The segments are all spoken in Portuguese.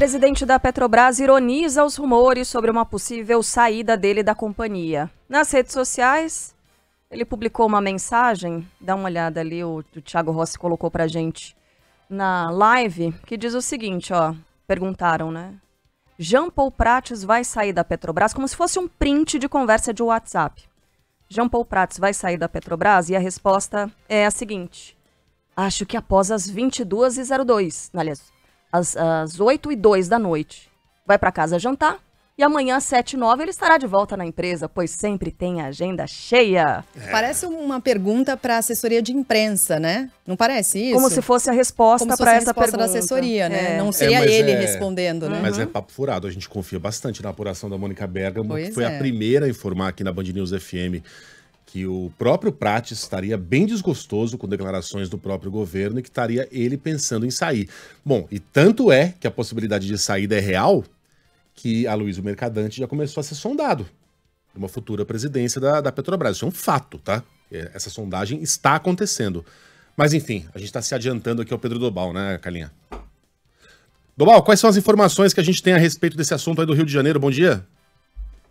presidente da Petrobras ironiza os rumores sobre uma possível saída dele da companhia. Nas redes sociais, ele publicou uma mensagem, dá uma olhada ali, o, o Thiago Rossi colocou pra gente na live, que diz o seguinte, ó, perguntaram, né? Jean Paul Prates vai sair da Petrobras, como se fosse um print de conversa de WhatsApp. Jean Paul Prates vai sair da Petrobras e a resposta é a seguinte: Acho que após as 22h02, aliás, às, às 8 e 2 da noite, vai para casa jantar e amanhã às 7 e 9 ele estará de volta na empresa, pois sempre tem a agenda cheia. É. Parece uma pergunta para assessoria de imprensa, né? Não parece isso? Como se fosse a resposta para essa resposta pergunta. da assessoria, né? É. Não é, seria é, ele respondendo, né? Mas é uhum. papo furado, a gente confia bastante na apuração da Mônica Bergamo, pois que foi a é. primeira a informar aqui na Band News FM que o próprio Prates estaria bem desgostoso com declarações do próprio governo e que estaria ele pensando em sair. Bom, e tanto é que a possibilidade de saída é real que a Luísa Mercadante já começou a ser sondado de uma futura presidência da, da Petrobras. Isso é um fato, tá? É, essa sondagem está acontecendo. Mas enfim, a gente está se adiantando aqui ao Pedro Dobal, né, Calinha? Dobal, quais são as informações que a gente tem a respeito desse assunto aí do Rio de Janeiro? Bom dia.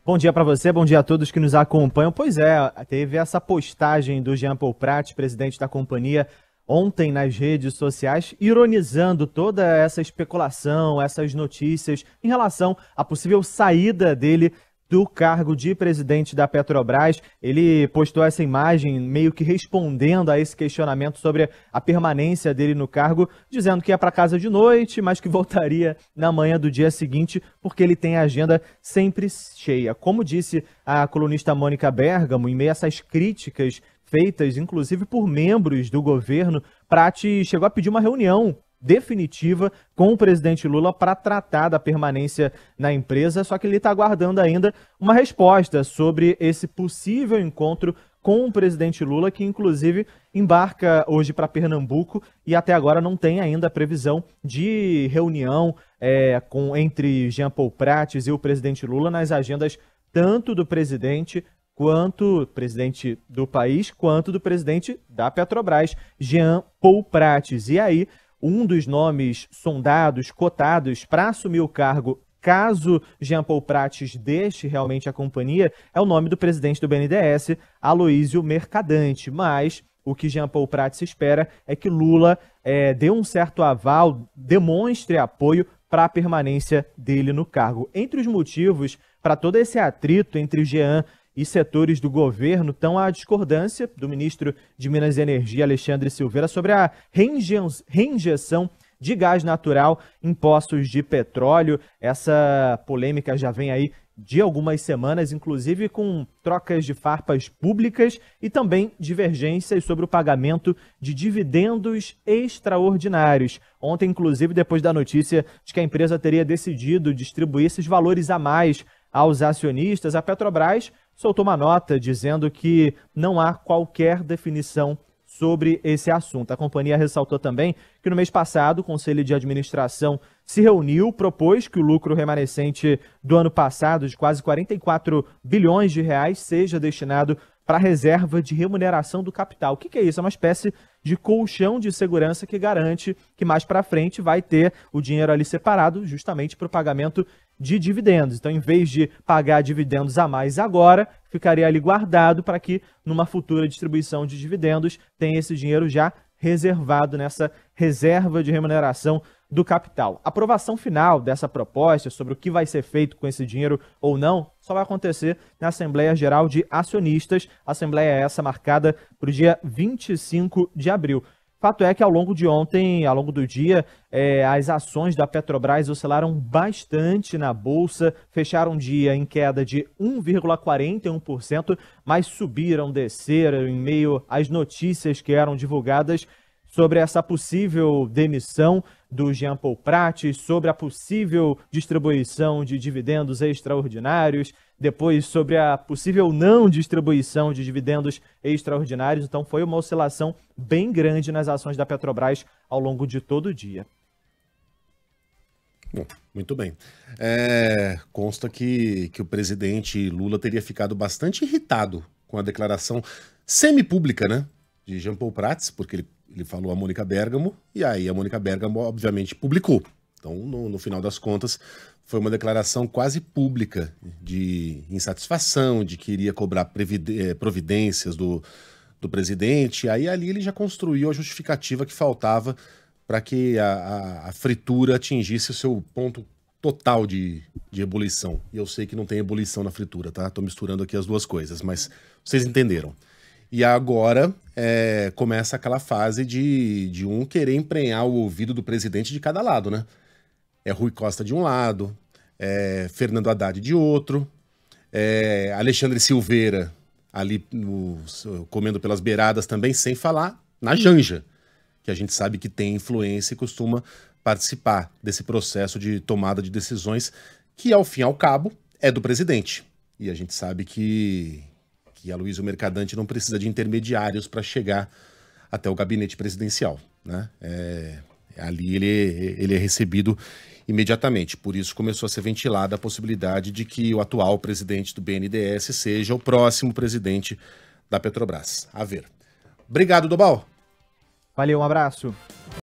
Bom dia para você, bom dia a todos que nos acompanham. Pois é, teve essa postagem do Jean Paul Prat, presidente da companhia, ontem nas redes sociais, ironizando toda essa especulação, essas notícias em relação à possível saída dele do cargo de presidente da Petrobras. Ele postou essa imagem meio que respondendo a esse questionamento sobre a permanência dele no cargo, dizendo que ia para casa de noite, mas que voltaria na manhã do dia seguinte, porque ele tem a agenda sempre cheia. Como disse a colunista Mônica Bergamo, em meio a essas críticas feitas, inclusive por membros do governo, Prati chegou a pedir uma reunião definitiva com o presidente Lula para tratar da permanência na empresa, só que ele está aguardando ainda uma resposta sobre esse possível encontro com o presidente Lula, que inclusive embarca hoje para Pernambuco e até agora não tem ainda a previsão de reunião é, com entre Jean Paul Prates e o presidente Lula nas agendas tanto do presidente quanto presidente do país, quanto do presidente da Petrobras, Jean Paul Prates. E aí um dos nomes sondados, cotados para assumir o cargo caso Jean Paul Prates deixe realmente a companhia, é o nome do presidente do BNDES, Aloísio Mercadante. Mas o que Jean Paul Prates espera é que Lula é, dê um certo aval, demonstre apoio para a permanência dele no cargo. Entre os motivos para todo esse atrito entre Jean e setores do governo estão à discordância do ministro de Minas e Energia, Alexandre Silveira, sobre a reinjeção de gás natural em poços de petróleo. Essa polêmica já vem aí de algumas semanas, inclusive com trocas de farpas públicas e também divergências sobre o pagamento de dividendos extraordinários. Ontem, inclusive, depois da notícia de que a empresa teria decidido distribuir esses valores a mais aos acionistas, a Petrobras soltou uma nota dizendo que não há qualquer definição sobre esse assunto. A companhia ressaltou também que no mês passado o Conselho de Administração se reuniu, propôs que o lucro remanescente do ano passado, de quase 44 bilhões de reais, seja destinado para a reserva de remuneração do capital. O que, que, é isso? É uma espécie de colchão de segurança que garante que mais para frente vai ter o dinheiro ali separado justamente para o pagamento de dividendos. Então, em vez de pagar dividendos a mais agora, ficaria ali guardado para que numa futura distribuição de dividendos tenha esse dinheiro já reservado nessa reserva de remuneração do capital. A aprovação final dessa proposta sobre o que vai ser feito com esse dinheiro ou não só vai acontecer na Assembleia Geral de Acionistas, assembleia é essa marcada para o dia 25 de abril. Fato é que ao longo de ontem, ao longo do dia, é, as ações da Petrobras oscilaram bastante na bolsa, fecharam o dia em queda de 1,41%, mas subiram, desceram em meio às notícias que eram divulgadas sobre essa possível demissão do Jean Paul Prat, sobre a possível distribuição de dividendos extraordinários, depois sobre a possível não distribuição de dividendos extraordinários. Então foi uma oscilação bem grande nas ações da Petrobras ao longo de todo o dia. Bom, muito bem. É, consta que, que o presidente Lula teria ficado bastante irritado com a declaração semi-pública, né? De Jean Paul Prats, porque ele ele falou a Mônica Bergamo, e aí a Mônica Bergamo, obviamente, publicou. Então, no, no, final das contas, foi uma declaração quase pública de insatisfação, de que iria cobrar eh, providências do, do presidente. Aí ali ele já construiu a justificativa que faltava para que a, a, a, fritura atingisse o seu ponto total de, de ebulição. E eu sei que não tem ebulição na fritura, tá? Estou misturando aqui as duas coisas, mas vocês entenderam. E agora é, começa aquela fase de, de um querer emprenhar o ouvido do presidente de cada lado, né? É Rui Costa de um lado, é Fernando Haddad de outro, é Alexandre Silveira ali no, comendo pelas beiradas também, sem falar na Janja, que a gente sabe que tem influência e costuma participar desse processo de tomada de decisões que, ao fim e ao cabo, é do presidente. E a gente sabe que que a Luísa Mercadante não precisa de intermediários para chegar até o gabinete presidencial. Né? É, ali ele, ele é recebido imediatamente. Por isso começou a ser ventilada a possibilidade de que o atual presidente do BNDES seja o próximo presidente da Petrobras. A ver. Obrigado, Dobal. Valeu, um abraço.